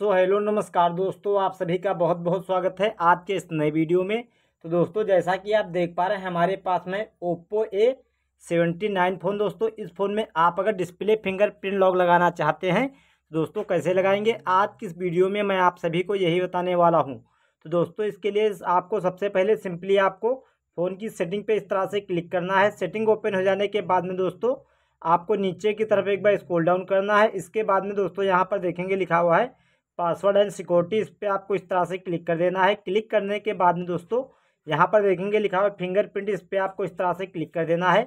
सो so, hello नमस्कार दोस्तों आप सभी का बहुत बहुत स्वागत है आज के इस नए वीडियो में तो दोस्तों जैसा कि आप देख पा रहे हैं हमारे पास में Oppo A seventy nine phone दोस्तों इस फ़ोन में आप अगर डिस्प्ले फिंगरप्रिंट लॉक लगाना चाहते हैं तो दोस्तों कैसे लगाएंगे आज किस वीडियो में मैं आप सभी को यही बताने वाला हूँ तो दोस्तों इसके लिए आपको सबसे पहले सिंपली आपको फ़ोन की सेटिंग पर इस तरह से क्लिक करना है सेटिंग ओपन हो जाने के बाद में दोस्तों आपको नीचे की तरफ एक बार स्क्रॉल डाउन करना है इसके बाद में दोस्तों यहाँ पर देखेंगे लिखा हुआ है पासवर्ड एंड सिक्योरिटी इस पर आपको इस तरह से क्लिक कर देना है क्लिक करने के बाद में दोस्तों यहाँ पर देखेंगे लिखा हुआ फिंगरप्रिंट इस पर आपको इस तरह से क्लिक कर देना है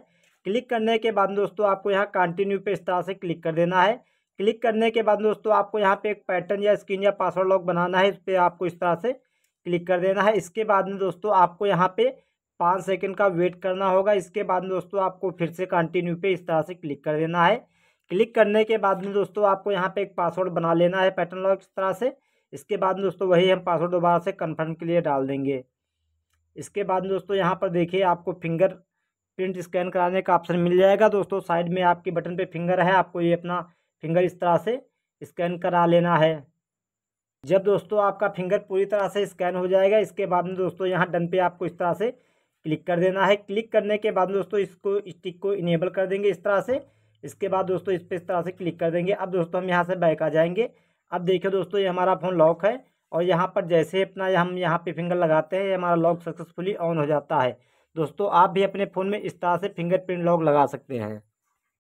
क्लिक करने के बाद दोस्तों आपको यहाँ कंटिन्यू पे इस तरह से क्लिक कर देना है क्लिक करने के बाद दोस्तों आपको यहाँ पे एक पैटर्न या स्क्रीन या पासवर्ड लॉक बनाना है इस पर आपको इस तरह से क्लिक कर देना है इसके बाद में दोस्तों आपको यहाँ पे पाँच सेकेंड का वेट करना होगा इसके बाद दोस्तों आपको फिर से कंटिन्यू पे इस तरह से क्लिक कर देना है क्लिक करने के बाद में दोस्तों आपको यहाँ पे एक पासवर्ड बना लेना है पैटर्न लॉक इस तरह से इसके बाद में दोस्तों वही हम पासवर्ड दोबारा से कन्फर्म के लिए डाल देंगे इसके बाद में दोस्तों यहाँ पर देखिए आपको फिंगर प्रिंट स्कैन कराने का ऑप्शन मिल जाएगा दोस्तों साइड में आपके बटन पे फिंगर है आपको ये अपना फिंगर इस तरह से स्कैन करा लेना है जब दोस्तों आपका फिंगर पूरी तरह से स्कैन हो जाएगा इसके बाद में दोस्तों यहाँ डन पे आपको इस तरह से क्लिक कर देना है क्लिक करने के बाद दोस्तों इसको स्टिक को इनेबल कर देंगे इस तरह से इसके बाद दोस्तों इस पर इस तरह से क्लिक कर देंगे अब दोस्तों हम यहाँ से बैक आ जाएंगे अब देखिए दोस्तों ये हमारा फ़ोन लॉक है और यहाँ पर जैसे अपना हम यहाँ पे फिंगर लगाते हैं ये हमारा लॉक सक्सेसफुली ऑन हो जाता है दोस्तों आप भी अपने फ़ोन में इस तरह से फिंगरप्रिंट लॉक लगा सकते हैं